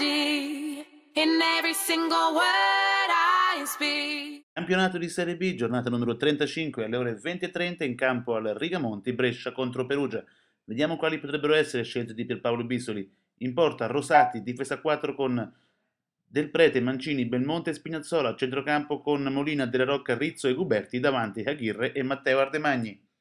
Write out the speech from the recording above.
melody in every single word I speak. Campionato di Serie B, giornata numero 35 alle ore 20.30 in campo al Rigamonti, Brescia contro Perugia. Vediamo quali potrebbero essere scelte di Pierpaolo Bisoli. In porta Rosati, difesa 4 con Del Prete, Mancini, Belmonte e Spinazzola, centrocampo con Molina, Della Rocca, Rizzo e Guberti, davanti Aghirre e Matteo Ardemagni.